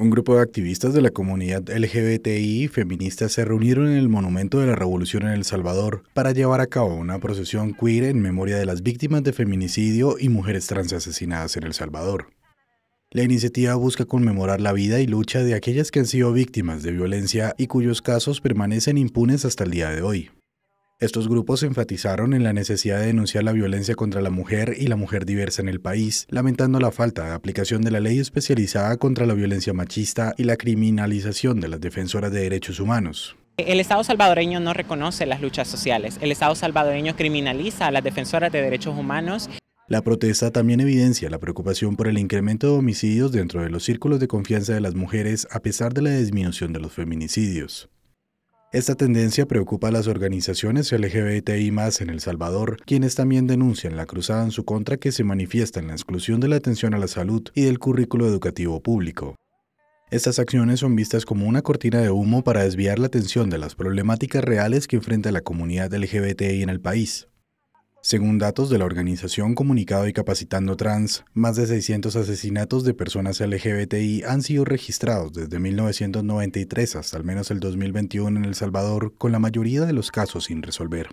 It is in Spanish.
Un grupo de activistas de la comunidad LGBTI feministas se reunieron en el Monumento de la Revolución en El Salvador para llevar a cabo una procesión queer en memoria de las víctimas de feminicidio y mujeres trans asesinadas en El Salvador. La iniciativa busca conmemorar la vida y lucha de aquellas que han sido víctimas de violencia y cuyos casos permanecen impunes hasta el día de hoy. Estos grupos enfatizaron en la necesidad de denunciar la violencia contra la mujer y la mujer diversa en el país, lamentando la falta de aplicación de la ley especializada contra la violencia machista y la criminalización de las defensoras de derechos humanos. El Estado salvadoreño no reconoce las luchas sociales. El Estado salvadoreño criminaliza a las defensoras de derechos humanos. La protesta también evidencia la preocupación por el incremento de homicidios dentro de los círculos de confianza de las mujeres a pesar de la disminución de los feminicidios. Esta tendencia preocupa a las organizaciones LGBTI más en El Salvador, quienes también denuncian la cruzada en su contra que se manifiesta en la exclusión de la atención a la salud y del currículo educativo público. Estas acciones son vistas como una cortina de humo para desviar la atención de las problemáticas reales que enfrenta la comunidad LGBTI en el país. Según datos de la organización Comunicado y Capacitando Trans, más de 600 asesinatos de personas LGBTI han sido registrados desde 1993 hasta al menos el 2021 en El Salvador, con la mayoría de los casos sin resolver.